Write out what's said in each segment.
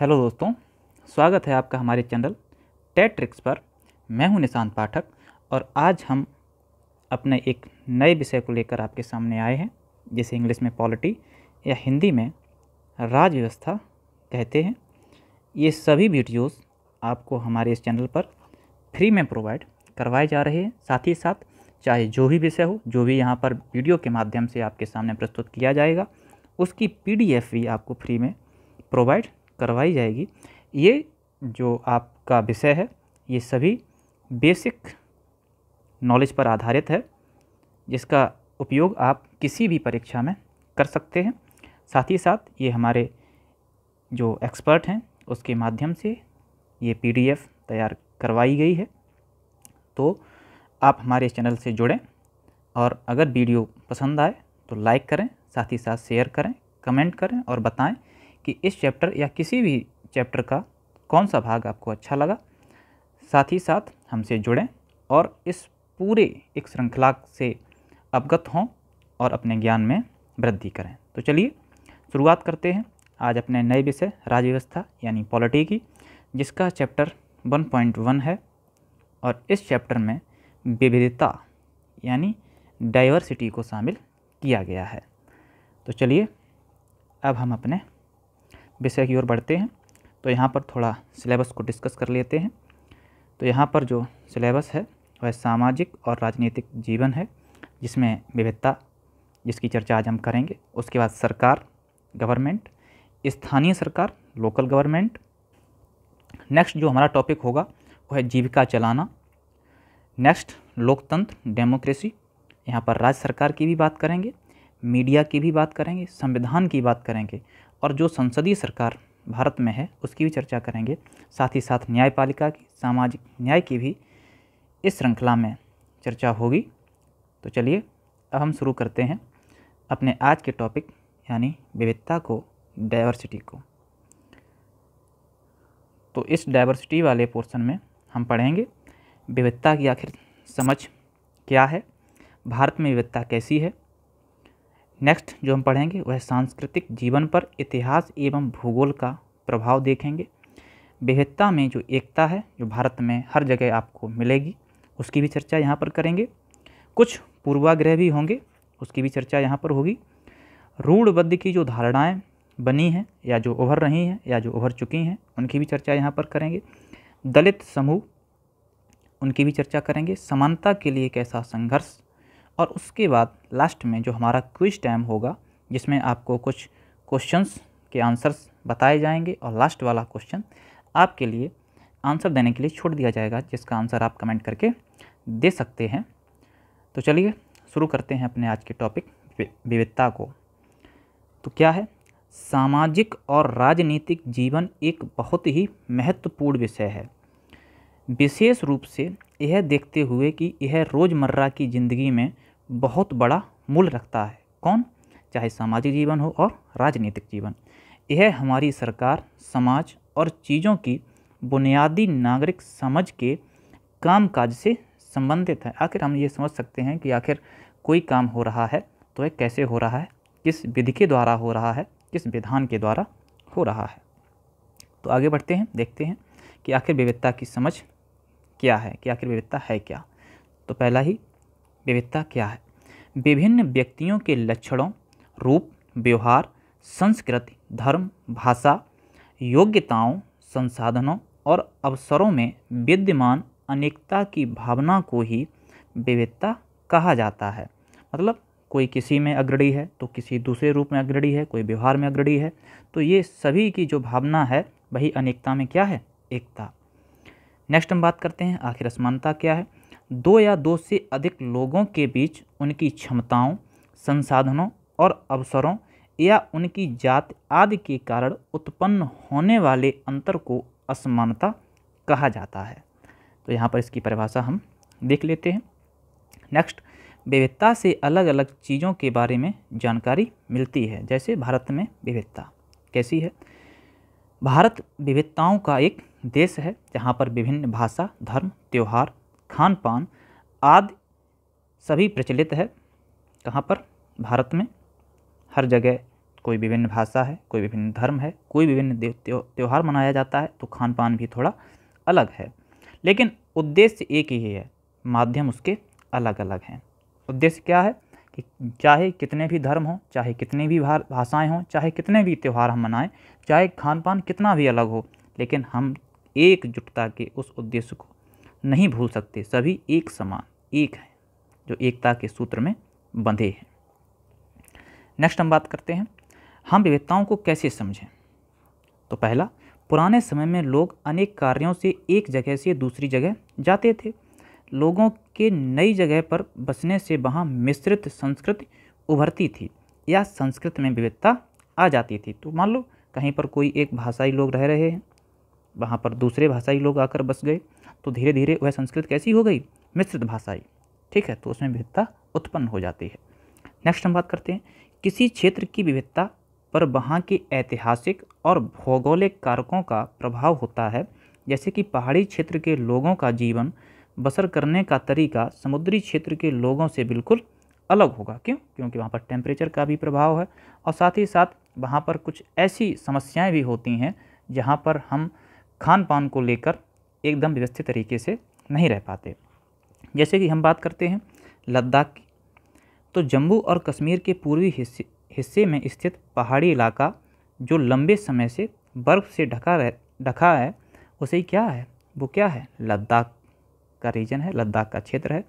hello दोस्तों स्वागत है आपका हमारे चैनल टेट ट्रिक्स पर मैं हूं निशांत पाठक और आज हम अपने एक नए विषय को लेकर आपके सामने आए हैं जिसे इंग्लिश में पॉलिटी या हिंदी में राज व्यवस्था कहते हैं ये सभी वीडियोस आपको हमारे इस चैनल पर फ्री में प्रोवाइड करवाए जा रहे हैं साथ ही साथ चाहे जो भी विषय हो जो भी यहाँ पर वीडियो के माध्यम से आपके सामने प्रस्तुत किया जाएगा उसकी पी भी आपको फ्री में प्रोवाइड करवाई जाएगी ये जो आपका विषय है ये सभी बेसिक नॉलेज पर आधारित है जिसका उपयोग आप किसी भी परीक्षा में कर सकते हैं साथ ही साथ ये हमारे जो एक्सपर्ट हैं उसके माध्यम से ये पीडीएफ तैयार करवाई गई है तो आप हमारे चैनल से जुड़ें और अगर वीडियो पसंद आए तो लाइक करें साथ ही साथ शेयर करें कमेंट करें और बताएं कि इस चैप्टर या किसी भी चैप्टर का कौन सा भाग आपको अच्छा लगा साथ ही साथ हमसे जुड़ें और इस पूरे एक श्रृंखला से अवगत हों और अपने ज्ञान में वृद्धि करें तो चलिए शुरुआत करते हैं आज अपने नए विषय राज्य व्यवस्था यानी पॉलिटी की जिसका चैप्टर 1.1 है और इस चैप्टर में विविधता यानी डाइवर्सिटी को शामिल किया गया है तो चलिए अब हम अपने विषय की ओर बढ़ते हैं तो यहाँ पर थोड़ा सिलेबस को डिस्कस कर लेते हैं तो यहाँ पर जो सिलेबस है वह सामाजिक और राजनीतिक जीवन है जिसमें विविधता जिसकी चर्चा आज हम करेंगे उसके बाद सरकार गवर्नमेंट स्थानीय सरकार लोकल गवर्नमेंट नेक्स्ट जो हमारा टॉपिक होगा वह है जीविका चलाना नेक्स्ट लोकतंत्र डेमोक्रेसी यहाँ पर राज्य सरकार की भी बात करेंगे मीडिया की भी बात करेंगे संविधान की बात करेंगे और जो संसदीय सरकार भारत में है उसकी भी चर्चा करेंगे साथ ही साथ न्यायपालिका की सामाजिक न्याय की भी इस श्रृंखला में चर्चा होगी तो चलिए अब हम शुरू करते हैं अपने आज के टॉपिक यानी विविधता को डाइवर्सिटी को तो इस डाइवर्सिटी वाले पोर्शन में हम पढ़ेंगे विविधता की आखिर समझ क्या है भारत में विविधता कैसी है नेक्स्ट जो हम पढ़ेंगे वह सांस्कृतिक जीवन पर इतिहास एवं भूगोल का प्रभाव देखेंगे विविधता में जो एकता है जो भारत में हर जगह आपको मिलेगी उसकी भी चर्चा यहाँ पर करेंगे कुछ पूर्वाग्रह भी होंगे उसकी भी चर्चा यहाँ पर होगी रूढ़बद्ध की जो धारणाएँ बनी हैं या जो उभर रही हैं या जो उभर चुकी हैं उनकी भी चर्चा यहाँ पर करेंगे दलित समूह उनकी भी चर्चा करेंगे समानता के लिए कैसा संघर्ष और उसके बाद लास्ट में जो हमारा क्विज टाइम होगा जिसमें आपको कुछ क्वेश्चंस के आंसर्स बताए जाएंगे और लास्ट वाला क्वेश्चन आपके लिए आंसर देने के लिए छोड़ दिया जाएगा जिसका आंसर आप कमेंट करके दे सकते हैं तो चलिए शुरू करते हैं अपने आज के टॉपिक विविधता को तो क्या है सामाजिक और राजनीतिक जीवन एक बहुत ही महत्वपूर्ण विषय है विशेष रूप से यह देखते हुए कि यह रोज़मर्रा की ज़िंदगी में बहुत बड़ा मूल रखता है कौन चाहे सामाजिक जीवन हो और राजनीतिक जीवन यह हमारी सरकार समाज और चीज़ों की बुनियादी नागरिक समझ के कामकाज से संबंधित है आखिर हम ये समझ सकते हैं कि आखिर कोई काम हो रहा है तो यह कैसे हो रहा है किस विधि के द्वारा हो रहा है किस विधान के द्वारा हो रहा है तो आगे बढ़ते हैं देखते हैं कि आखिर विविधता की समझ क्या है कि आखिर विविधता है क्या तो पहला ही विविधता क्या है विभिन्न व्यक्तियों के लक्षणों रूप व्यवहार संस्कृति धर्म भाषा योग्यताओं संसाधनों और अवसरों में विद्यमान अनेकता की भावना को ही विविधता कहा जाता है मतलब कोई किसी में अग्रणी है तो किसी दूसरे रूप में अग्रणी है कोई व्यवहार में अग्रणी है तो ये सभी की जो भावना है वही अनेकता में क्या है एकता नेक्स्ट हम बात करते हैं आखिर असमानता क्या है दो या दो से अधिक लोगों के बीच उनकी क्षमताओं संसाधनों और अवसरों या उनकी जात आदि के कारण उत्पन्न होने वाले अंतर को असमानता कहा जाता है तो यहाँ पर इसकी परिभाषा हम देख लेते हैं नेक्स्ट विविधता से अलग अलग चीज़ों के बारे में जानकारी मिलती है जैसे भारत में विविधता कैसी है भारत विविधताओं का एक देश है जहाँ पर विभिन्न भाषा धर्म त्यौहार खान पान आदि सभी प्रचलित है कहाँ पर भारत में हर जगह कोई विभिन्न भाषा है कोई विभिन्न धर्म है कोई विभिन्न त्यौहार मनाया जाता है तो खान पान भी थोड़ा अलग है लेकिन उद्देश्य एक ही है माध्यम उसके अलग अलग हैं उद्देश्य क्या है कि चाहे कितने भी धर्म हों चाहे कितनी भी भाषाएं हों चाहे कितने भी त्यौहार हम मनाएं चाहे खान पान कितना भी अलग हो लेकिन हम एकजुटता के उस उद्देश्य को नहीं भूल सकते सभी एक समान एक हैं जो एकता के सूत्र में बंधे हैं नेक्स्ट हम बात करते हैं हम विविधताओं को कैसे समझें तो पहला पुराने समय में लोग अनेक कार्यों से एक जगह से दूसरी जगह जाते थे लोगों के नई जगह पर बसने से वहाँ मिश्रित संस्कृति उभरती थी या संस्कृत में विविधता आ जाती थी तो मान लो कहीं पर कोई एक भाषाई लोग रह रहे हैं वहाँ पर दूसरे भाषाई लोग आकर बस गए तो धीरे धीरे वह संस्कृत कैसी हो गई मिश्रित भाषाई ठीक है तो उसमें विविधता उत्पन्न हो जाती है नेक्स्ट हम बात करते हैं किसी क्षेत्र की विविधता पर वहाँ के ऐतिहासिक और भौगोलिक कारकों का प्रभाव होता है जैसे कि पहाड़ी क्षेत्र के लोगों का जीवन बसर करने का तरीका समुद्री क्षेत्र के लोगों से बिल्कुल अलग होगा क्यों क्योंकि वहाँ पर टेम्परेचर का भी प्रभाव है और साथ ही साथ वहाँ पर कुछ ऐसी समस्याएं भी होती हैं जहाँ पर हम खान पान को लेकर एकदम व्यवस्थित तरीके से नहीं रह पाते जैसे कि हम बात करते हैं लद्दाख की तो जम्मू और कश्मीर के पूर्वी हिस्से हिस्से में स्थित पहाड़ी इलाका जो लंबे समय से बर्फ़ से ढका रह ढका है उसे क्या है वो क्या है लद्दाख का रीजन है लद्दाख का क्षेत्र है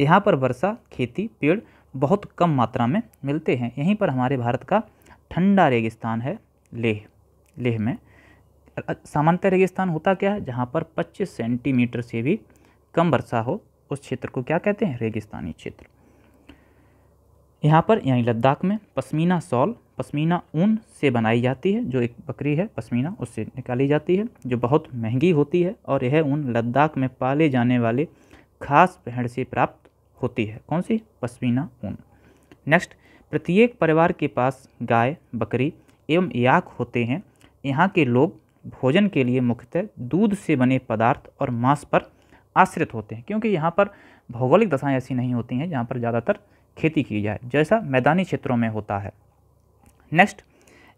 यहाँ पर वर्षा खेती पेड़ बहुत कम मात्रा में मिलते हैं यहीं पर हमारे भारत का ठंडा रेगिस्तान है लेह लेह में सामान्यतः रेगिस्तान होता क्या है जहाँ पर 25 सेंटीमीटर से भी कम वर्षा हो उस क्षेत्र को क्या कहते हैं रेगिस्तानी क्षेत्र यहाँ पर यानी लद्दाख में पश्मीना सॉल पश्मीना ऊन से बनाई जाती है जो एक बकरी है पश्मीना उससे निकाली जाती है जो बहुत महंगी होती है और यह ऊन लद्दाख में पाले जाने वाले खास भेड़ से प्राप्त होती है कौन सी पश्मीना ऊन नेक्स्ट प्रत्येक परिवार के पास गाय बकरी एवं याक होते हैं यहाँ के लोग भोजन के लिए मुख्यतः दूध से बने पदार्थ और मांस पर आश्रित होते हैं क्योंकि यहाँ पर भौगोलिक दशाएँ ऐसी नहीं होती हैं जहाँ पर ज़्यादातर खेती की जाए जैसा मैदानी क्षेत्रों में होता है नेक्स्ट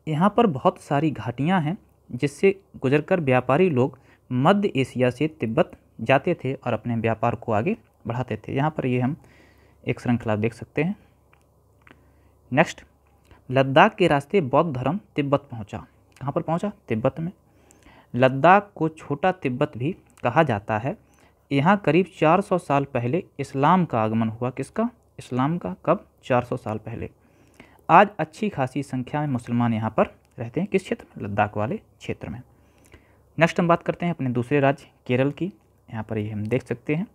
यहाँ पर बहुत सारी घाटियाँ हैं जिससे गुजरकर व्यापारी लोग मध्य एशिया से तिब्बत जाते थे और अपने व्यापार को आगे बढ़ाते थे यहाँ पर ये हम एक श्रृंखला देख सकते हैं नेक्स्ट लद्दाख के रास्ते बौद्ध धर्म तिब्बत पहुँचा कहाँ पर पहुँचा तिब्बत में लद्दाख को छोटा तिब्बत भी कहा जाता है यहाँ करीब 400 साल पहले इस्लाम का आगमन हुआ किसका इस्लाम का कब 400 साल पहले आज अच्छी खासी संख्या में मुसलमान यहाँ पर रहते हैं किस क्षेत्र में लद्दाख वाले क्षेत्र में नेक्स्ट हम बात करते हैं अपने दूसरे राज्य केरल की यहाँ पर ये हम देख सकते हैं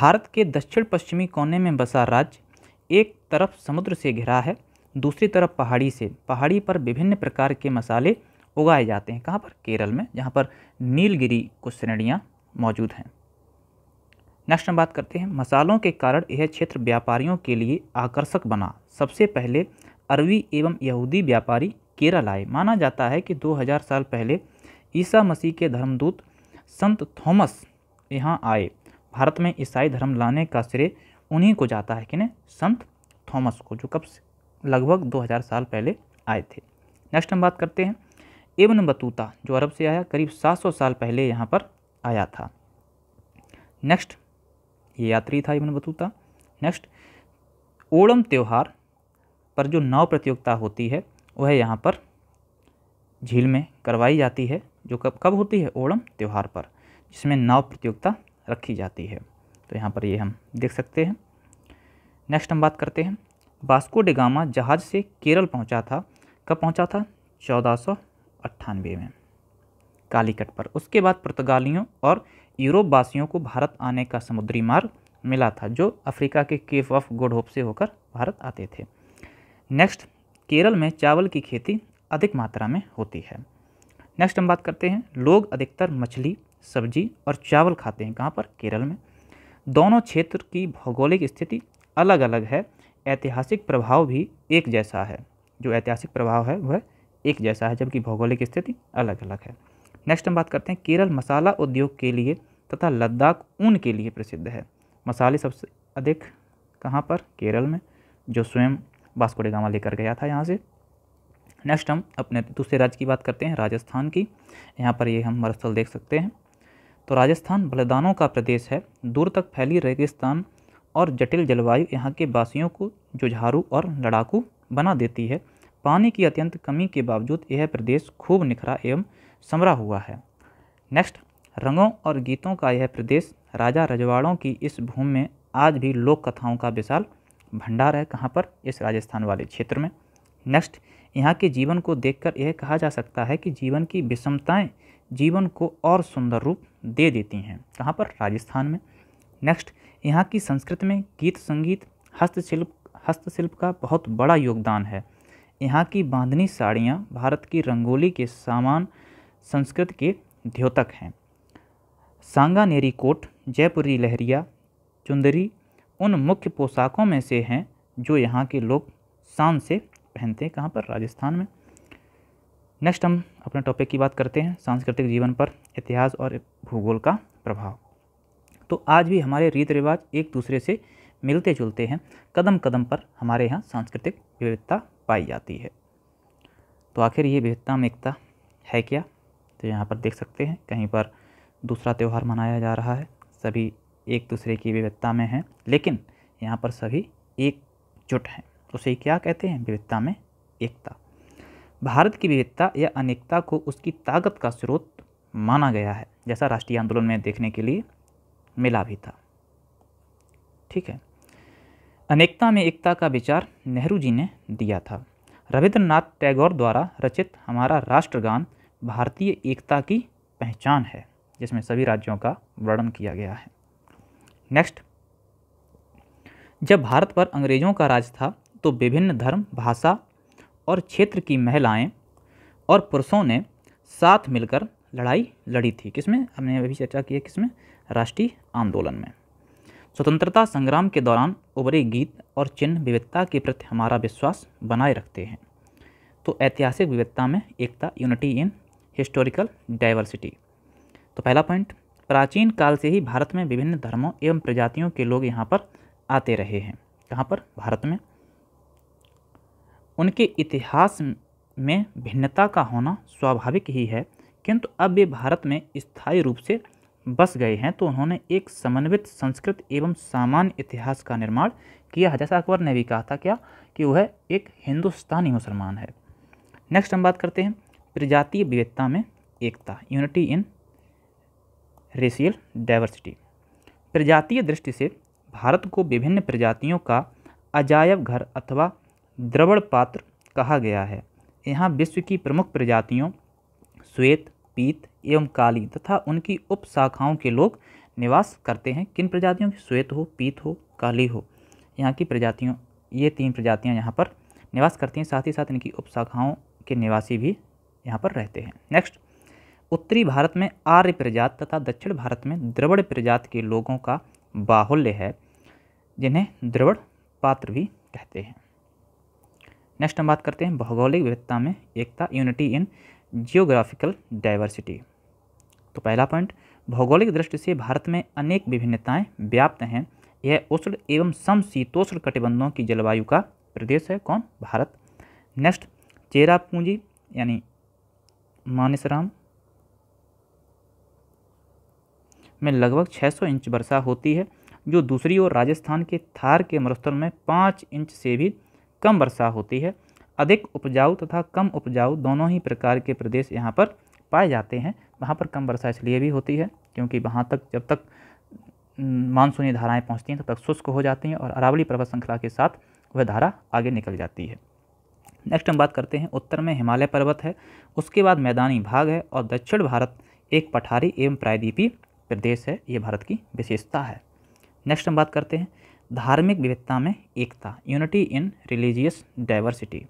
भारत के दक्षिण पश्चिमी कोने में बसा राज्य एक तरफ समुद्र से घिरा है दूसरी तरफ पहाड़ी से पहाड़ी पर विभिन्न प्रकार के मसाले उगाए जाते हैं कहाँ पर केरल में जहाँ पर नीलगिरी कुछ श्रेणियाँ मौजूद हैं नेक्स्ट हम बात करते हैं मसालों के कारण यह क्षेत्र व्यापारियों के लिए आकर्षक बना सबसे पहले अरबी एवं यहूदी व्यापारी केरल आए माना जाता है कि 2000 साल पहले ईसा मसीह के धर्मदूत संत थॉमस यहाँ आए भारत में ईसाई धर्म लाने का श्रेय उन्हीं को जाता है कि किन्हें संत थॉमस को जो कब लगभग 2000 साल पहले आए थे नेक्स्ट हम बात करते हैं एवन बतूता जो अरब से आया करीब 700 साल पहले यहाँ पर आया था नेक्स्ट ये यात्री था एवन बतूता नेक्स्ट ओणम त्यौहार पर जो नाव प्रतियोगिता होती है वह यहाँ पर झील में करवाई जाती है जो कब कब होती है ओणम त्यौहार पर जिसमें नाव प्रतियोगिता रखी जाती है तो यहाँ पर ये हम देख सकते हैं नेक्स्ट हम बात करते हैं बास्को डेगामा जहाज़ से केरल पहुँचा था कब पहुँचा था चौदह अट्ठानवे में कालीकट पर उसके बाद पुर्तगालियों और यूरोप वासियों को भारत आने का समुद्री मार्ग मिला था जो अफ्रीका के केफ ऑफ गुड होप से होकर भारत आते थे नेक्स्ट केरल में चावल की खेती अधिक मात्रा में होती है नेक्स्ट हम बात करते हैं लोग अधिकतर मछली सब्जी और चावल खाते हैं कहाँ पर केरल में दोनों क्षेत्र की भौगोलिक स्थिति अलग अलग है ऐतिहासिक प्रभाव भी एक जैसा है जो ऐतिहासिक प्रभाव है वह एक जैसा है जबकि भौगोलिक स्थिति अलग अलग है नेक्स्ट हम बात करते हैं केरल मसाला उद्योग के लिए तथा लद्दाख ऊन के लिए प्रसिद्ध है मसाले सबसे अधिक कहाँ पर केरल में जो स्वयं बास्कोडेगामा लेकर गया था यहाँ से नेक्स्ट हम अपने दूसरे राज्य की बात करते हैं राजस्थान की यहाँ पर ये हम मरुस्थल देख सकते हैं तो राजस्थान बलिदानों का प्रदेश है दूर तक फैली रेगिस्तान और जटिल जलवायु यहाँ के वासियों को जुझारू और लड़ाकू बना देती है पानी की अत्यंत कमी के बावजूद यह प्रदेश खूब निखरा एवं समरा हुआ है नेक्स्ट रंगों और गीतों का यह प्रदेश राजा रजवाड़ों की इस भूमि में आज भी लोक कथाओं का विशाल भंडार है कहाँ पर इस राजस्थान वाले क्षेत्र में नेक्स्ट यहाँ के जीवन को देखकर यह कहा जा सकता है कि जीवन की विषमताएँ जीवन को और सुंदर रूप दे देती हैं कहाँ पर राजस्थान में नेक्स्ट यहाँ की संस्कृति में गीत संगीत हस्तशिल्प हस्तशिल्प का बहुत बड़ा योगदान है यहाँ की बांधनी साड़ियाँ भारत की रंगोली के सामान संस्कृत के द्योतक हैं सांगानेरी कोट जयपुरी लहरिया चुंदरी उन मुख्य पोशाकों में से हैं जो यहाँ के लोग शान से पहनते हैं कहाँ पर राजस्थान में नेक्स्ट हम अपने टॉपिक की बात करते हैं सांस्कृतिक जीवन पर इतिहास और भूगोल का प्रभाव तो आज भी हमारे रीत रिवाज एक दूसरे से मिलते जुलते हैं कदम कदम पर हमारे यहाँ सांस्कृतिक विविधता पाई जाती है तो आखिर ये विविधता में एकता है क्या तो यहाँ पर देख सकते हैं कहीं पर दूसरा त्यौहार मनाया जा रहा है सभी एक दूसरे की विविधता में हैं लेकिन यहाँ पर सभी एकजुट हैं उसे क्या कहते हैं विविधता में एकता भारत की विविधता या अनेकता को उसकी ताकत का स्रोत माना गया है जैसा राष्ट्रीय आंदोलन में देखने के लिए मिला भी था ठीक है अनेकता में एकता का विचार नेहरू जी ने दिया था रविंद्रनाथ टैगोर द्वारा रचित हमारा राष्ट्रगान भारतीय एकता की पहचान है जिसमें सभी राज्यों का वर्णन किया गया है नेक्स्ट जब भारत पर अंग्रेज़ों का राज था तो विभिन्न धर्म भाषा और क्षेत्र की महिलाएं और पुरुषों ने साथ मिलकर लड़ाई लड़ी थी किसमें हमने अभी चर्चा की है किसमें राष्ट्रीय आंदोलन में स्वतंत्रता संग्राम के दौरान उभरे गीत और चिन्ह विविधता के प्रति हमारा विश्वास बनाए रखते हैं तो ऐतिहासिक विविधता में एकता यूनिटी इन हिस्टोरिकल डाइवर्सिटी तो पहला पॉइंट प्राचीन काल से ही भारत में विभिन्न धर्मों एवं प्रजातियों के लोग यहाँ पर आते रहे हैं कहाँ पर भारत में उनके इतिहास में भिन्नता का होना स्वाभाविक ही है किंतु अब वे भारत में स्थायी रूप से बस गए हैं तो उन्होंने एक समन्वित संस्कृत एवं सामान्य इतिहास का निर्माण किया जैसा अकबर ने भी कहा था क्या कि वह एक हिंदुस्तानी मुसलमान है नेक्स्ट हम बात करते हैं प्रजातीय विविधता में एकता यूनिटी इन रेशियल डाइवर्सिटी प्रजातीय दृष्टि से भारत को विभिन्न प्रजातियों का अजायब घर अथवा द्रवण पात्र कहा गया है यहाँ विश्व की प्रमुख प्रजातियों श्वेत पीत एवं काली तथा उनकी उप शाखाओं के लोग निवास करते हैं किन प्रजातियों की श्वेत हो पीत हो काली हो यहाँ की प्रजातियों ये तीन प्रजातियाँ यहाँ पर निवास करती हैं साथ ही साथ इनकी उप शाखाओं के निवासी भी यहाँ पर रहते हैं नेक्स्ट उत्तरी भारत में आर्य प्रजात तथा दक्षिण भारत में द्रवड़ प्रजात के लोगों का बाहुल्य है जिन्हें द्रवड़ पात्र भी कहते हैं नेक्स्ट हम बात करते हैं भौगोलिक विविधता में एकता यूनिटी इन जियोग्राफिकल डाइवर्सिटी तो पहला पॉइंट भौगोलिक दृष्टि से भारत में अनेक विभिन्नताएं व्याप्त हैं यह उष्ण एवं समशीतोष्ण कटिबंधों की जलवायु का प्रदेश है कौन भारत नेक्स्ट चेरा पूंजी यानी मानसराम में लगभग 600 इंच वर्षा होती है जो दूसरी ओर राजस्थान के थार के मरुस्थल में पाँच इंच से भी कम वर्षा होती है अधिक उपजाऊ तथा कम उपजाऊ दोनों ही प्रकार के प्रदेश यहाँ पर पाए जाते हैं वहाँ पर कम वर्षा इसलिए भी होती है क्योंकि वहाँ तक जब तक मानसूनी धाराएं पहुँचती हैं तब तक शुष्क हो जाती हैं और अरावली पर्वत श्रृंखला के साथ वह धारा आगे निकल जाती है नेक्स्ट हम बात करते हैं उत्तर में हिमालय पर्वत है उसके बाद मैदानी भाग है और दक्षिण भारत एक पठारी एवं प्रायद्वीपी प्रदेश है ये भारत की विशेषता है नेक्स्ट हम बात करते हैं धार्मिक विविधता में एकता unity in religious diversity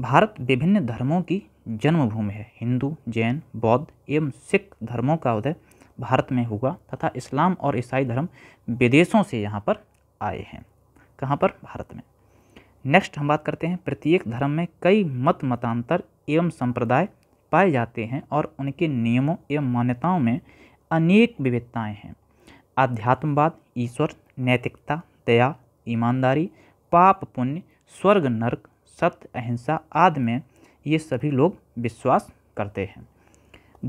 Bharat विभिन्न धर्मों की जन्मभूमि है हिंदू जैन बौद्ध एवं सिख धर्मों का उदय भारत में हुआ तथा इस्लाम और ईसाई धर्म विदेशों से यहाँ पर आए हैं कहाँ पर भारत में नेक्स्ट हम बात करते हैं प्रत्येक धर्म में कई मत मतांतर एवं संप्रदाय पाए जाते हैं और उनके नियमों एवं मान्यताओं में अनेक विविधताएं हैं आध्यात्मवाद ईश्वर नैतिकता दया ईमानदारी पाप पुण्य स्वर्ग नरक सत्य अहिंसा आदि में ये सभी लोग विश्वास करते हैं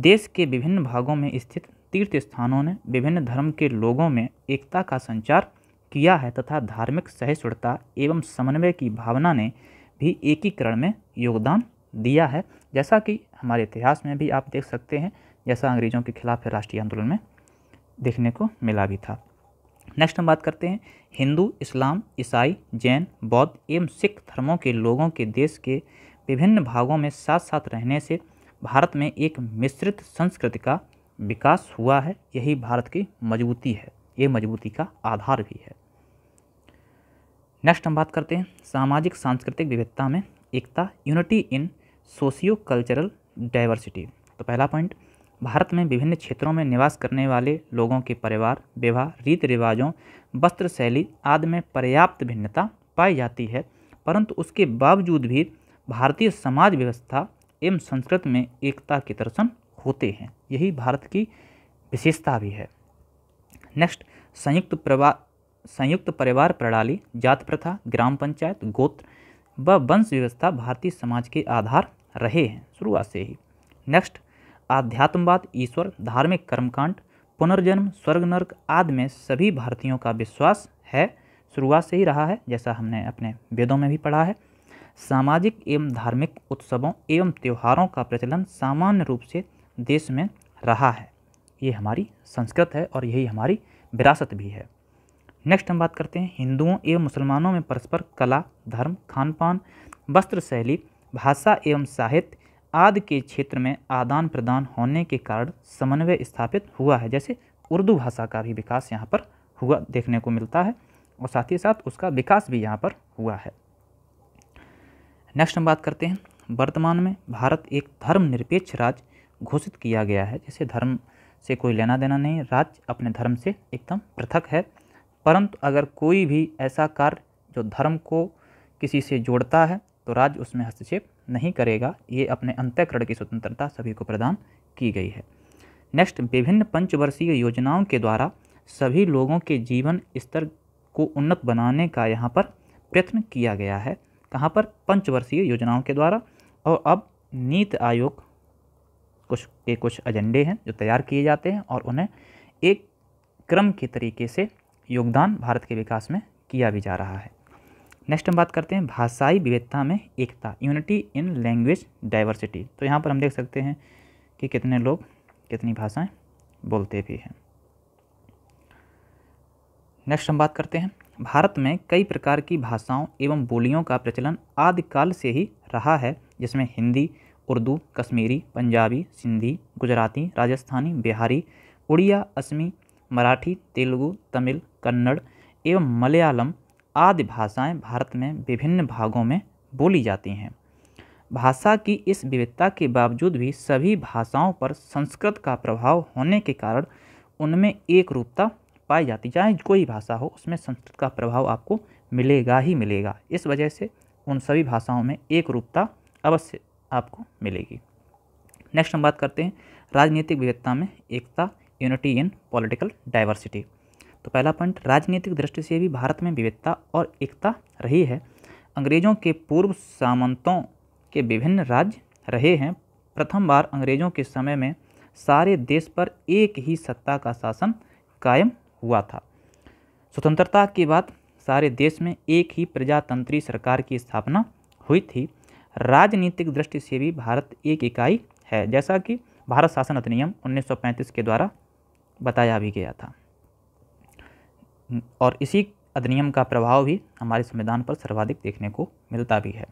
देश के विभिन्न भागों में स्थित तीर्थ स्थानों ने विभिन्न धर्म के लोगों में एकता का संचार किया है तथा धार्मिक सहिष्णुता एवं समन्वय की भावना ने भी एकीकरण में योगदान दिया है जैसा कि हमारे इतिहास में भी आप देख सकते हैं जैसा अंग्रेज़ों के खिलाफ राष्ट्रीय आंदोलन में देखने को मिला भी था नेक्स्ट हम बात करते हैं हिंदू इस्लाम ईसाई जैन बौद्ध एवं सिख धर्मों के लोगों के देश के विभिन्न भागों में साथ साथ रहने से भारत में एक मिश्रित संस्कृति का विकास हुआ है यही भारत की मजबूती है ये मजबूती का आधार भी है नेक्स्ट हम बात करते हैं सामाजिक सांस्कृतिक विविधता में एकता unity in socio cultural diversity तो पहला पॉइंट भारत में विभिन्न क्षेत्रों में निवास करने वाले लोगों के परिवार विवाह रीति रिवाजों वस्त्र शैली आदि में पर्याप्त भिन्नता पाई जाती है परंतु उसके बावजूद भी भारतीय समाज व्यवस्था एवं संस्कृत में एकता के दर्शन होते हैं यही भारत की विशेषता भी है नेक्स्ट संयुक्त परिवार संयुक्त परिवार प्रणाली जात प्रथा ग्राम पंचायत गोत्र व वंश व्यवस्था भारतीय समाज के आधार रहे हैं शुरुआत से ही नेक्स्ट आध्यात्मवाद ईश्वर धार्मिक कर्मकांड पुनर्जन्म स्वर्ग नर्क आदि में सभी भारतीयों का विश्वास है शुरुआत से ही रहा है जैसा हमने अपने वेदों में भी पढ़ा है सामाजिक एवं धार्मिक उत्सवों एवं त्योहारों का प्रचलन सामान्य रूप से देश में रहा है ये हमारी संस्कृत है और यही हमारी विरासत भी है नेक्स्ट हम बात करते हैं हिंदुओं एवं मुसलमानों में परस्पर कला धर्म खान पान वस्त्र शैली भाषा एवं साहित्य आदि के क्षेत्र में आदान प्रदान होने के कारण समन्वय स्थापित हुआ है जैसे उर्दू भाषा का भी विकास यहाँ पर हुआ देखने को मिलता है और साथ ही साथ उसका विकास भी यहाँ पर हुआ है नेक्स्ट हम बात करते हैं वर्तमान में भारत एक धर्मनिरपेक्ष राज्य घोषित किया गया है जैसे धर्म से कोई लेना देना नहीं राज्य अपने धर्म से एकदम पृथक है परंतु अगर कोई भी ऐसा कार्य जो धर्म को किसी से जोड़ता है तो राज्य उसमें हस्तक्षेप नहीं करेगा ये अपने अंत्यकरण की स्वतंत्रता सभी को प्रदान की गई है नेक्स्ट विभिन्न पंचवर्षीय योजनाओं के द्वारा सभी लोगों के जीवन स्तर को उन्नत बनाने का यहाँ पर प्रयत्न किया गया है कहाँ पर पंचवर्षीय योजनाओं के द्वारा और अब नीति आयोग कुछ के कुछ एजेंडे हैं जो तैयार किए जाते हैं और उन्हें एक क्रम के तरीके से योगदान भारत के विकास में किया भी जा रहा है नेक्स्ट हम बात करते हैं भाषाई विविधता में एकता यूनिटी इन लैंग्वेज डाइवर्सिटी तो यहाँ पर हम देख सकते हैं कि कितने लोग कितनी भाषाएं बोलते भी हैं नेक्स्ट हम बात करते हैं भारत में कई प्रकार की भाषाओं एवं बोलियों का प्रचलन आदिकाल से ही रहा है जिसमें हिंदी उर्दू कश्मीरी पंजाबी सिंधी गुजराती राजस्थानी बिहारी उड़िया असमी मराठी तेलुगु तमिल कन्नड़ एवं मलयालम आदि भाषाएं भारत में विभिन्न भागों में बोली जाती हैं भाषा की इस विविधता के बावजूद भी सभी भाषाओं पर संस्कृत का प्रभाव होने के कारण उनमें एक रूपता पाई जाती चाहे कोई भाषा हो उसमें संस्कृत का प्रभाव आपको मिलेगा ही मिलेगा इस वजह से उन सभी भाषाओं में एक रूपता अवश्य आपको मिलेगी नेक्स्ट हम बात करते हैं राजनीतिक विविधता में एकता यूनिटी इन पॉलिटिकल डाइवर्सिटी तो पहला पॉइंट राजनीतिक दृष्टि से भी भारत में विविधता और एकता रही है अंग्रेज़ों के पूर्व सामंतों के विभिन्न राज्य रहे हैं प्रथम बार अंग्रेज़ों के समय में सारे देश पर एक ही सत्ता का शासन कायम हुआ था स्वतंत्रता के बाद सारे देश में एक ही प्रजातंत्री सरकार की स्थापना हुई थी राजनीतिक दृष्टि से भी भारत एक इकाई है जैसा कि भारत शासन अधिनियम 1935 के द्वारा बताया भी गया था और इसी अधिनियम का प्रभाव भी हमारे संविधान पर सर्वाधिक देखने को मिलता भी है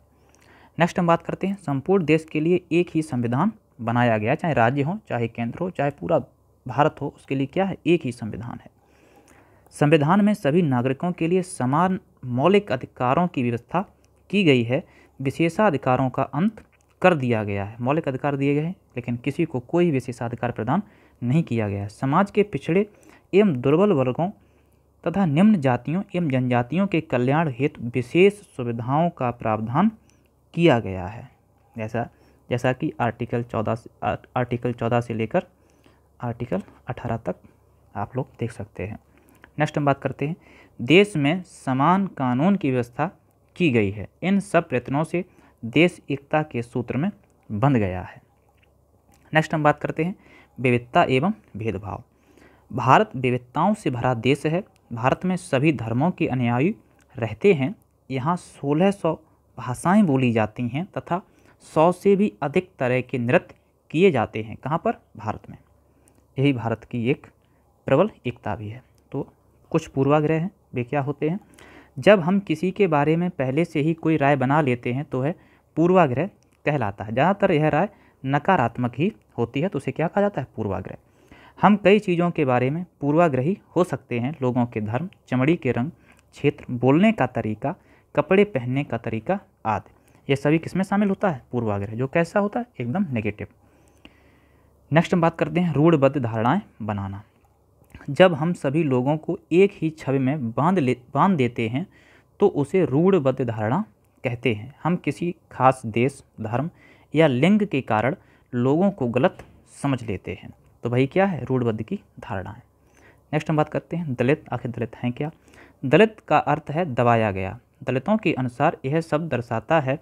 नेक्स्ट हम बात करते हैं संपूर्ण देश के लिए एक ही संविधान बनाया गया चाहे राज्य हो चाहे केंद्र हो चाहे पूरा भारत हो उसके लिए क्या है एक ही संविधान है संविधान में सभी नागरिकों के लिए समान मौलिक अधिकारों की व्यवस्था की गई है विशेषाधिकारों का अंत कर दिया गया है मौलिक अधिकार दिए गए हैं लेकिन किसी को कोई विशेषाधिकार प्रदान नहीं किया गया है समाज के पिछड़े एवं दुर्बल वर्गों तथा निम्न जातियों एवं जनजातियों के कल्याण हेतु विशेष सुविधाओं का प्रावधान किया गया है जैसा जैसा कि आर्टिकल चौदह आर्टिकल चौदह से लेकर आर्टिकल अठारह तक आप लोग देख सकते हैं नेक्स्ट हम बात करते हैं देश में समान कानून की व्यवस्था की गई है इन सब प्रयत्नों से देश एकता के सूत्र में बंध गया है नेक्स्ट हम बात करते हैं विविधता एवं भेदभाव भारत विविधताओं से भरा देश है भारत में सभी धर्मों के अनुयायी रहते हैं यहाँ सोलह सौ भाषाएँ बोली जाती हैं तथा सौ से भी अधिक तरह के नृत्य किए जाते हैं कहाँ पर भारत में यही भारत की एक प्रबल एकता भी है तो कुछ पूर्वाग्रह हैं वे क्या होते हैं जब हम किसी के बारे में पहले से ही कोई राय बना लेते हैं तो है पूर्वाग्रह कहलाता है ज़्यादातर यह राय नकारात्मक ही होती है तो उसे क्या कहा जाता है पूर्वाग्रह हम कई चीज़ों के बारे में पूर्वाग्रही हो सकते हैं लोगों के धर्म चमड़ी के रंग क्षेत्र बोलने का तरीका कपड़े पहनने का तरीका आदि ये सभी किसमें शामिल होता है पूर्वाग्रह जो कैसा होता है एकदम नेगेटिव नेक्स्ट हम बात करते हैं रूढ़बद्ध धारणाएं बनाना जब हम सभी लोगों को एक ही छवि में बांध ले बांध देते हैं तो उसे रूढ़बद्ध धारणा कहते हैं हम किसी खास देश धर्म या लिंग के कारण लोगों को गलत समझ लेते हैं तो भाई क्या है रूढ़बद्ध की धारणा है नेक्स्ट हम बात करते हैं दलित आखिर दलित हैं क्या दलित का अर्थ है दबाया गया दलितों के अनुसार यह शब्द दर्शाता है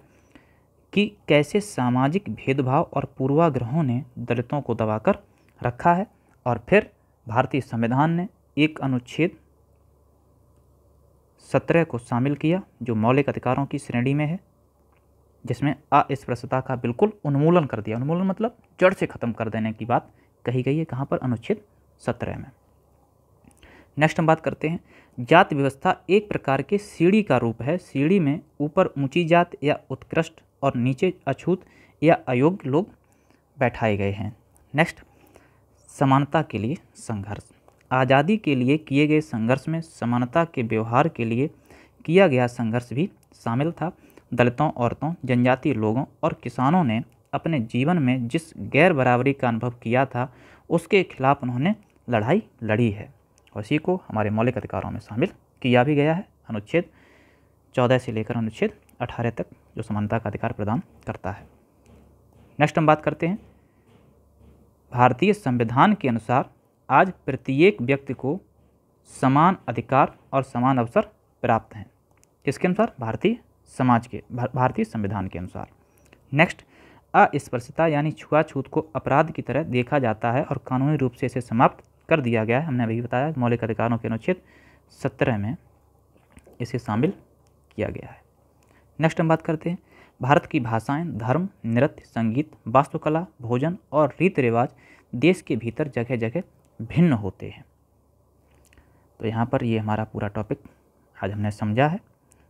कि कैसे सामाजिक भेदभाव और पूर्वाग्रहों ने दलितों को दबाकर रखा है और फिर भारतीय संविधान ने एक अनुच्छेद सत्रह को शामिल किया जो मौलिक अधिकारों की श्रेणी में है जिसमें अस्पृश्यता का बिल्कुल उन्मूलन कर दिया उन्मूलन मतलब जड़ से ख़त्म कर देने की बात कही गई है कहाँ पर अनुच्छेद सत्रह में नेक्स्ट हम बात करते हैं जात व्यवस्था एक प्रकार के सीढ़ी का रूप है सीढ़ी में ऊपर ऊंची जात या उत्कृष्ट और नीचे अछूत या अयोग्य लोग बैठाए गए हैं नेक्स्ट समानता के लिए संघर्ष आज़ादी के लिए किए गए संघर्ष में समानता के व्यवहार के लिए किया गया संघर्ष भी शामिल था दलितों औरतों जनजातीय लोगों और किसानों ने अपने जीवन में जिस गैर बराबरी का अनुभव किया था उसके खिलाफ उन्होंने लड़ाई लड़ी है और इसी को हमारे मौलिक अधिकारों में शामिल किया भी गया है अनुच्छेद चौदह से लेकर अनुच्छेद अठारह तक जो समानता का अधिकार प्रदान करता है नेक्स्ट हम बात करते हैं भारतीय संविधान के अनुसार आज प्रत्येक व्यक्ति को समान अधिकार और समान अवसर प्राप्त हैं किसके अनुसार भारतीय समाज के भारतीय संविधान के अनुसार नेक्स्ट अस्पर्शता यानी छुआछूत को अपराध की तरह देखा जाता है और कानूनी रूप से इसे समाप्त कर दिया गया है हमने अभी बताया मौलिक अधिकारों के अनुच्छेद सत्रह में इसे शामिल किया गया है नेक्स्ट हम बात करते हैं भारत की भाषाएं धर्म नृत्य संगीत वास्तुकला भोजन और रीति रिवाज देश के भीतर जगह जगह भिन्न होते हैं तो यहाँ पर ये हमारा पूरा टॉपिक आज हमने समझा है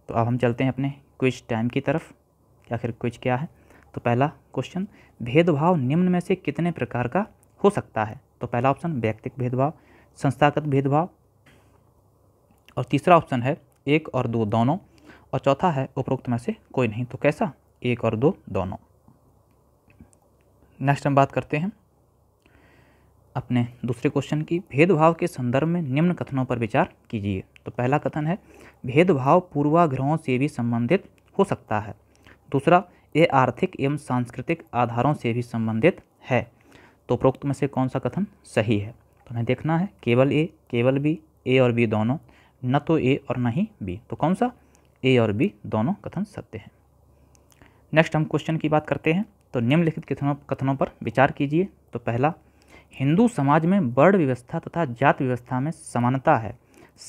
तो अब हम चलते हैं अपने क्विज टाइम की तरफ आखिर क्विज क्या है तो पहला क्वेश्चन भेदभाव निम्न में से कितने प्रकार का हो सकता है तो पहला ऑप्शन व्यक्तिक भेदभाव संस्थागत भेदभाव और तीसरा ऑप्शन है एक और दो दोनों और चौथा है उपरोक्त में से कोई नहीं तो कैसा एक और दो दोनों नेक्स्ट हम बात करते हैं अपने दूसरे क्वेश्चन की भेदभाव के संदर्भ में निम्न कथनों पर विचार कीजिए तो पहला कथन है भेदभाव पूर्वाग्रहों से भी संबंधित हो सकता है दूसरा ये आर्थिक एवं सांस्कृतिक आधारों से भी संबंधित है तो उपरोक्त में से कौन सा कथन सही है तो हमें देखना है केवल ए केवल बी ए और बी दोनों न तो ए और न ही बी तो कौन सा ए और बी दोनों कथन सत्य हैं नेक्स्ट हम क्वेश्चन की बात करते हैं तो निम्नलिखित कथनों कथनों पर विचार कीजिए तो पहला हिंदू समाज में वर्ण व्यवस्था तथा जात व्यवस्था में समानता है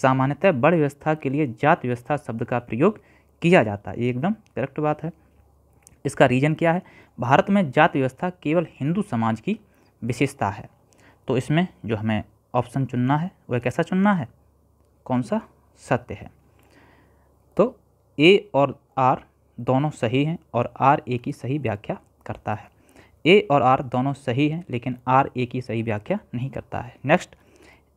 सामान्यतः वर्ण व्यवस्था के लिए जात व्यवस्था शब्द का प्रयोग किया जाता है ये एकदम करेक्ट बात है इसका रीज़न क्या है भारत में जात व्यवस्था केवल हिंदू समाज की विशेषता है तो इसमें जो हमें ऑप्शन चुनना है वह कैसा चुनना है कौन सा सत्य है तो ए और आर दोनों सही हैं और आर ए की सही व्याख्या करता है ए और आर दोनों सही हैं लेकिन आर ए की सही व्याख्या नहीं करता है नेक्स्ट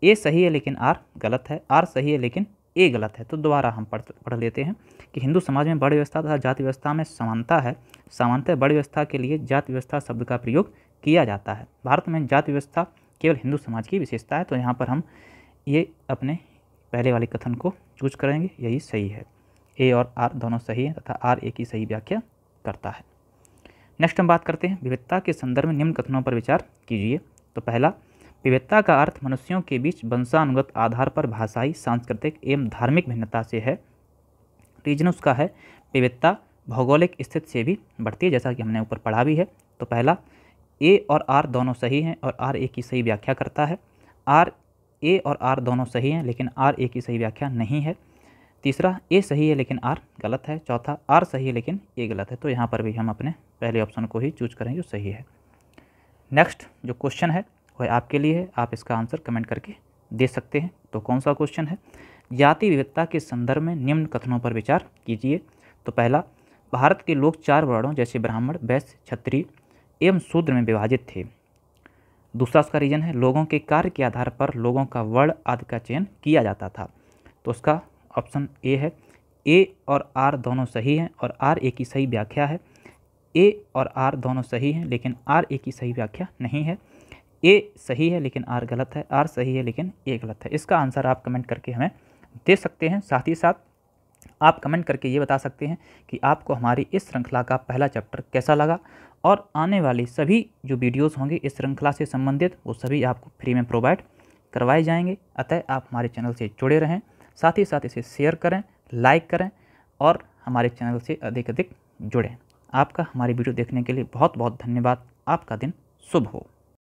ए सही है लेकिन आर गलत है आर सही है लेकिन ए गलत है तो दोबारा हम पढ़ पढ़ लेते हैं कि हिंदू समाज में बड़ी व्यवस्था तथा जाति व्यवस्था में समानता है समानता बड़ी व्यवस्था के लिए जाति व्यवस्था शब्द का प्रयोग किया जाता है भारत में जाति व्यवस्था केवल हिंदू समाज की विशेषता है तो यहाँ पर हम ये अपने पहले वाले कथन को चूज करेंगे यही सही है ए और आर दोनों सही है तथा आर ए की सही व्याख्या करता है नेक्स्ट हम बात करते हैं विविधता के संदर्भ में निम्न कथनों पर विचार कीजिए तो पहला विविधता का अर्थ मनुष्यों के बीच वंशानुगत आधार पर भाषाई सांस्कृतिक एवं धार्मिक भिन्नता से है रीजन उसका है विविधता भौगोलिक स्थिति से भी बढ़ती है जैसा कि हमने ऊपर पढ़ा भी है तो पहला ए और आर दोनों सही हैं और आर ए की सही व्याख्या करता है आर ए और आर दोनों सही हैं लेकिन आर ए की सही व्याख्या नहीं है तीसरा ए सही है लेकिन आर गलत है चौथा आर सही है लेकिन ए गलत है तो यहाँ पर भी हम अपने पहले ऑप्शन को ही चूज करें जो सही है नेक्स्ट जो क्वेश्चन है वह आपके लिए है आप इसका आंसर कमेंट करके दे सकते हैं तो कौन सा क्वेश्चन है जाति विविधता के संदर्भ में निम्न कथनों पर विचार कीजिए तो पहला भारत के लोग चार वर्णों जैसे ब्राह्मण वैश्य क्षत्रिय एवं शूद्र में विभाजित थे दूसरा उसका रीजन है लोगों के कार्य के आधार पर लोगों का वर्ण आदि का चयन किया जाता था तो उसका ऑप्शन ए है ए और आर दोनों सही हैं और आर ए की सही व्याख्या है ए और आर दोनों सही हैं लेकिन आर ए की सही व्याख्या नहीं है ए सही है लेकिन आर गलत है आर सही है लेकिन ए गलत है इसका आंसर आप कमेंट करके हमें दे सकते हैं साथ ही साथ आप कमेंट करके ये बता सकते हैं कि आपको हमारी इस श्रृंखला का पहला चैप्टर कैसा लगा और आने वाली सभी जो वीडियोस होंगे इस श्रृंखला से संबंधित वो सभी आपको फ्री में प्रोवाइड करवाए जाएंगे अतः आप हमारे चैनल से जुड़े रहें साथ ही साथ इसे शेयर करें लाइक करें और हमारे चैनल से अधिक अधिक जुड़ें आपका हमारी वीडियो देखने के लिए बहुत बहुत धन्यवाद आपका दिन शुभ हो